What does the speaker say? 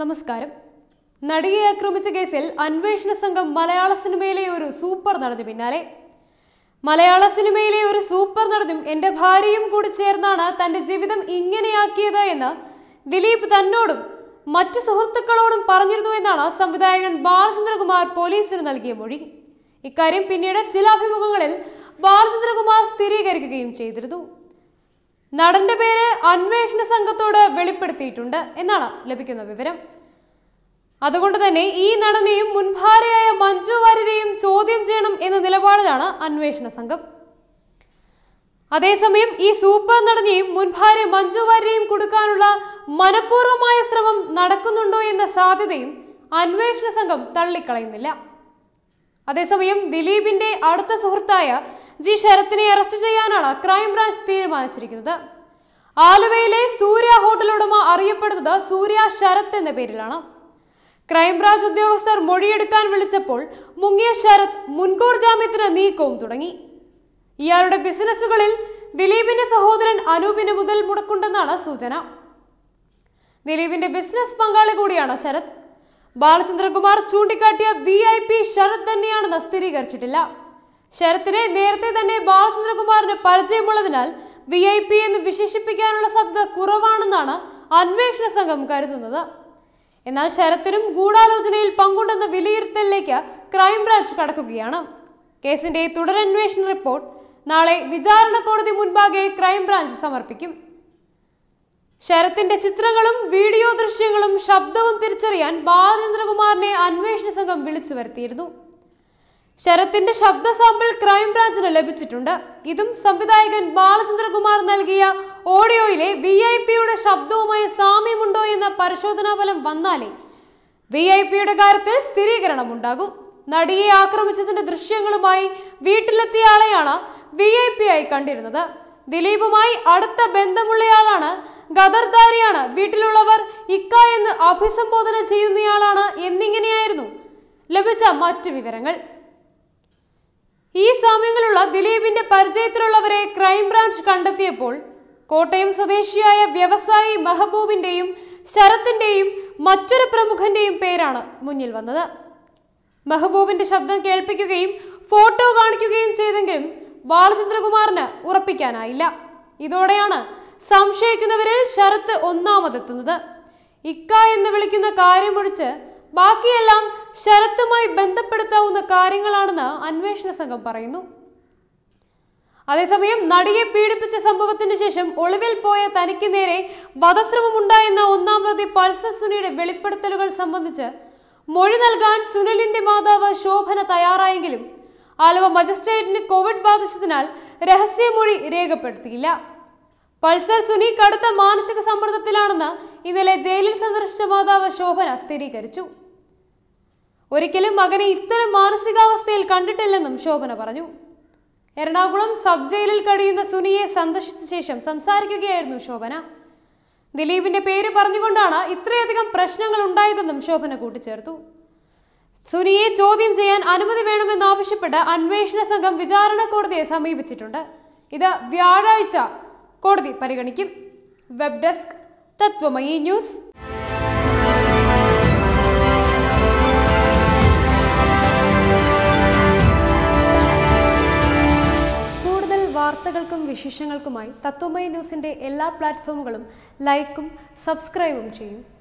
നമസ്കാരം നടിയെ ആക്രമിച്ച കേസിൽ അന്വേഷണ സംഘം മലയാള സിനിമയിലെ ഒരു സൂപ്പർ നടന് പിന്നാലെ മലയാള സിനിമയിലെ ഒരു സൂപ്പർ നടനും എൻ്റെ ഭാര്യയും കൂടി ചേർന്നാണ് തന്റെ ജീവിതം ഇങ്ങനെയാക്കിയത് എന്ന് ദിലീപ് തന്നോടും മറ്റു സുഹൃത്തുക്കളോടും പറഞ്ഞിരുന്നു എന്നാണ് സംവിധായകൻ ബാലചന്ദ്രകുമാർ പോലീസിന് നൽകിയ മൊഴി ഇക്കാര്യം പിന്നീട് ചില അഭിമുഖങ്ങളിൽ ബാലചന്ദ്രകുമാർ സ്ഥിരീകരിക്കുകയും ചെയ്തിരുന്നു നടന്റെ പേര് അന്വേഷണ സംഘത്തോട് വെളിപ്പെടുത്തിയിട്ടുണ്ട് എന്നാണ് ലഭിക്കുന്ന വിവരം അതുകൊണ്ട് തന്നെ ഈ നടനെയും മുൻഭാരയായ മഞ്ജു വാര്യരെയും ചോദ്യം ചെയ്യണം എന്ന നിലപാടിലാണ് അന്വേഷണ സംഘം അതേസമയം ഈ സൂപ്പർ നടനെയും മുൻഭാര്യ മഞ്ജു വാര്യയും കൊടുക്കാനുള്ള മനഃപൂർവ്വമായ ശ്രമം നടക്കുന്നുണ്ടോ എന്ന സാധ്യതയും അന്വേഷണ സംഘം തള്ളിക്കളയുന്നില്ല അതേസമയം ദിലീപിന്റെ അടുത്ത സുഹൃത്തായ ജി ശരത്തിനെ അറസ്റ്റ് ചെയ്യാനാണ് ക്രൈംബ്രാഞ്ച് തീരുമാനിച്ചിരിക്കുന്നത് ആലുവയിലെ സൂര്യ ഹോട്ടൽ ഉടമ അറിയപ്പെടുന്നത് സൂര്യ ശരത് എന്ന പേരിലാണ് ക്രൈംബ്രാഞ്ച് ഉദ്യോഗസ്ഥർ മൊഴിയെടുക്കാൻ വിളിച്ചപ്പോൾ മുങ്ങിയ ശരത് മുൻകൂർ ജാമ്യത്തിന് നീക്കവും തുടങ്ങി ഇയാളുടെ ബിസിനസ്സുകളിൽ ദിലീപിന്റെ സഹോദരൻ അനൂപിന് മുതൽ മുടക്കുണ്ടെന്നാണ് സൂചന ദിലീപിന്റെ ബിസിനസ് പങ്കാളി കൂടിയാണ് ശരത് ബാലചന്ദ്രകുമാർ ചൂണ്ടിക്കാട്ടിയ വി ഐ പി ശരത് തന്നെയാണെന്ന് സ്ഥിരീകരിച്ചിട്ടില്ല ശരത്തിനെ നേരത്തെ തന്നെ ബാലചന്ദ്രകുമാറിന് പരിചയമുള്ളതിനാൽ വി ഐ പി എന്ന് വിശേഷിപ്പിക്കാനുള്ള സാധ്യത കുറവാണെന്നാണ് അന്വേഷണ സംഘം കരുതുന്നത് എന്നാൽ ശരത്തിനും ഗൂഢാലോചനയിൽ പങ്കുണ്ടെന്ന വിലയിരുത്തലിലേക്ക് ക്രൈംബ്രാഞ്ച് കടക്കുകയാണ് കേസിന്റെ തുടരന്വേഷണ റിപ്പോർട്ട് നാളെ വിചാരണ കോടതി മുൻപാകെ ക്രൈംബ്രാഞ്ച് സമർപ്പിക്കും ശരത്തിന്റെ ചിത്രങ്ങളും വീഡിയോ ദൃശ്യങ്ങളും ശബ്ദവും തിരിച്ചറിയാൻ ബാലചന്ദ്രകുമാറിനെ അന്വേഷണ സംഘം വിളിച്ചു വരുത്തിയിരുന്നു ശരത്തിന്റെ ശബ്ദ സാമ്പിൾ ക്രൈംബ്രാഞ്ചിന് ലഭിച്ചിട്ടുണ്ട് ഇതും സംവിധായകൻ ബാലചന്ദ്രകുമാർ നൽകിയ ഓഡിയോയിലെ വി ഐ പിയുടെ ശബ്ദവുമായി സാമ്യമുണ്ടോ എന്ന പരിശോധനാ ഫലം വന്നാലേ വി ഐ പിയുടെ കാര്യത്തിൽ ഉണ്ടാകും നടിയെ ആക്രമിച്ചതിന്റെ ദൃശ്യങ്ങളുമായി വീട്ടിലെത്തിയ ആളെയാണ് വി ഐ പി ആയി കണ്ടിരുന്നത് ദിലീപുമായി അടുത്ത ബന്ധമുള്ളയാളാണ് ഗദർദാരിയാണ് വീട്ടിലുള്ളവർ ഇക്ക എന്ന് അഭിസംബോധന ചെയ്യുന്നയാളാണ് എന്നിങ്ങനെയായിരുന്നു ലഭിച്ച മറ്റു വിവരങ്ങൾ ഈ സാമ്യങ്ങളുള്ള ദിലീപിന്റെ പരിചയത്തിലുള്ളവരെ ക്രൈംബ്രാഞ്ച് കണ്ടെത്തിയപ്പോൾ കോട്ടയം സ്വദേശിയായ വ്യവസായി മെഹബൂബിന്റെയും ശരത്തിന്റെയും മറ്റൊരു പ്രമുഖന്റെയും പേരാണ് മുന്നിൽ വന്നത് മെഹബൂബിന്റെ ശബ്ദം കേൾപ്പിക്കുകയും ഫോട്ടോ കാണിക്കുകയും ചെയ്തെങ്കിലും ബാലചന്ദ്രകുമാറിന് ഉറപ്പിക്കാനായില്ല ഇതോടെയാണ് സംശയിക്കുന്നവരിൽ ശരത്ത് ഒന്നാമതെത്തുന്നത് ഇക്ക എന്ന് വിളിക്കുന്ന കാര്യമൊഴിച്ച് ബാക്കിയെല്ലാം ശരത്തുമായി ബന്ധപ്പെടുത്താവുന്ന കാര്യങ്ങളാണെന്ന് അന്വേഷണ സംഘം പറയുന്നു അതേസമയം നടിയെ പീഡിപ്പിച്ച സംഭവത്തിന് ശേഷം ഒളിവിൽ പോയ തനിക്ക് നേരെ ഉണ്ടായെന്ന ഒന്നാം പ്രതി പൾസർ സുനിയുടെ വെളിപ്പെടുത്തലുകൾ സംബന്ധിച്ച് മൊഴി നൽകാൻ സുനിലിന്റെ മാതാവ് ശോഭന തയ്യാറായെങ്കിലും ആലുവ മജിസ്ട്രേറ്റിന് കോവിഡ് ബാധിച്ചതിനാൽ രഹസ്യമൊഴി രേഖപ്പെടുത്തിയില്ല പൾസർ സുനി കടുത്ത മാനസിക സമ്മർദ്ദത്തിലാണെന്ന് ഇന്നലെ ജയിലിൽ സന്ദർശിച്ച മാതാവ് ശോഭന സ്ഥിരീകരിച്ചു ഒരിക്കലും മകനെ ഇത്തരം മാനസികാവസ്ഥയിൽ കണ്ടിട്ടില്ലെന്നും ശോഭന പറഞ്ഞു എറണാകുളം സബ് ജയിലിൽ കഴിയുന്ന സുനിയെ സന്ദർശിച്ച ശേഷം സംസാരിക്കുകയായിരുന്നു ശോഭന ദിലീപിന്റെ പേര് പറഞ്ഞുകൊണ്ടാണ് ഇത്രയധികം പ്രശ്നങ്ങൾ ഉണ്ടായതെന്നും ശോഭന കൂട്ടിച്ചേർത്തു സുനിയെ ചോദ്യം ചെയ്യാൻ അനുമതി വേണമെന്നാവശ്യപ്പെട്ട് അന്വേഷണ സംഘം വിചാരണ കോടതിയെ സമീപിച്ചിട്ടുണ്ട് ഇത് വ്യാഴാഴ്ച കോടതി പരിഗണിക്കും വെബ് ഡെസ്ക് തത്വമയി ന്യൂസ് വാർത്തകൾക്കും വിശേഷങ്ങൾക്കുമായി തത്വമയി എല്ലാ ലൈക്കും സബ്സ്ക്രൈബും